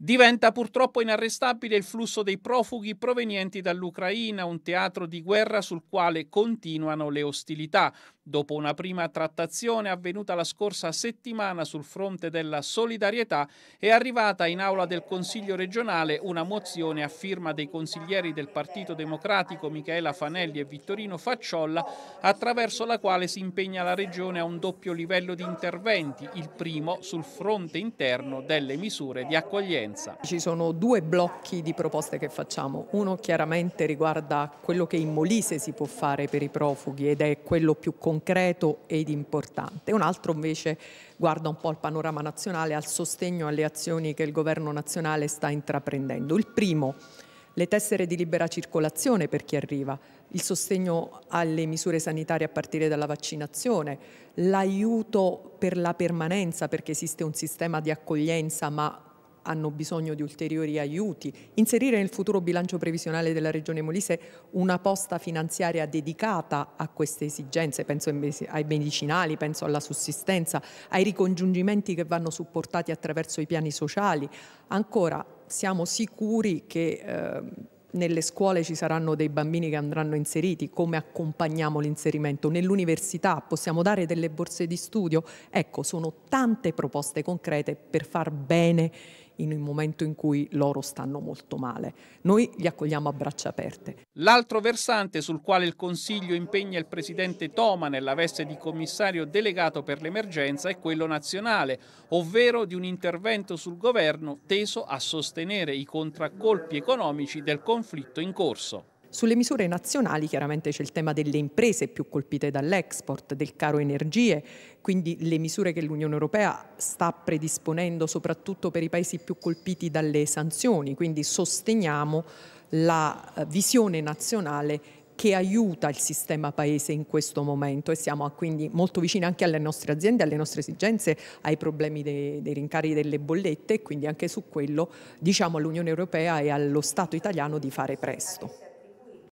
Diventa purtroppo inarrestabile il flusso dei profughi provenienti dall'Ucraina, un teatro di guerra sul quale continuano le ostilità. Dopo una prima trattazione avvenuta la scorsa settimana sul fronte della solidarietà, è arrivata in aula del Consiglio regionale una mozione a firma dei consiglieri del Partito Democratico Michela Fanelli e Vittorino Facciolla, attraverso la quale si impegna la Regione a un doppio livello di interventi, il primo sul fronte interno delle misure di accoglienza differenza. Ci sono due blocchi di proposte che facciamo. Uno chiaramente riguarda quello che in Molise si può fare per i profughi ed è quello più concreto ed importante. Un altro invece guarda un po' al panorama nazionale, al sostegno alle azioni che il governo nazionale sta intraprendendo. Il primo le tessere di libera circolazione per chi arriva, il sostegno alle misure sanitarie a partire dalla vaccinazione, l'aiuto per la permanenza perché esiste un sistema di accoglienza ma hanno bisogno di ulteriori aiuti, inserire nel futuro bilancio previsionale della Regione Molise una posta finanziaria dedicata a queste esigenze, penso ai medicinali, penso alla sussistenza, ai ricongiungimenti che vanno supportati attraverso i piani sociali. Ancora siamo sicuri che eh, nelle scuole ci saranno dei bambini che andranno inseriti, come accompagniamo l'inserimento, nell'università possiamo dare delle borse di studio, ecco sono tante proposte concrete per far bene in un momento in cui loro stanno molto male. Noi li accogliamo a braccia aperte. L'altro versante sul quale il Consiglio impegna il Presidente Toma nella veste di commissario delegato per l'emergenza è quello nazionale, ovvero di un intervento sul governo teso a sostenere i contraccolpi economici del conflitto in corso. Sulle misure nazionali chiaramente c'è il tema delle imprese più colpite dall'export, del caro energie, quindi le misure che l'Unione Europea sta predisponendo soprattutto per i paesi più colpiti dalle sanzioni, quindi sosteniamo la eh, visione nazionale che aiuta il sistema paese in questo momento e siamo eh, quindi molto vicini anche alle nostre aziende, alle nostre esigenze, ai problemi dei, dei rincari delle bollette e quindi anche su quello diciamo all'Unione Europea e allo Stato italiano di fare presto.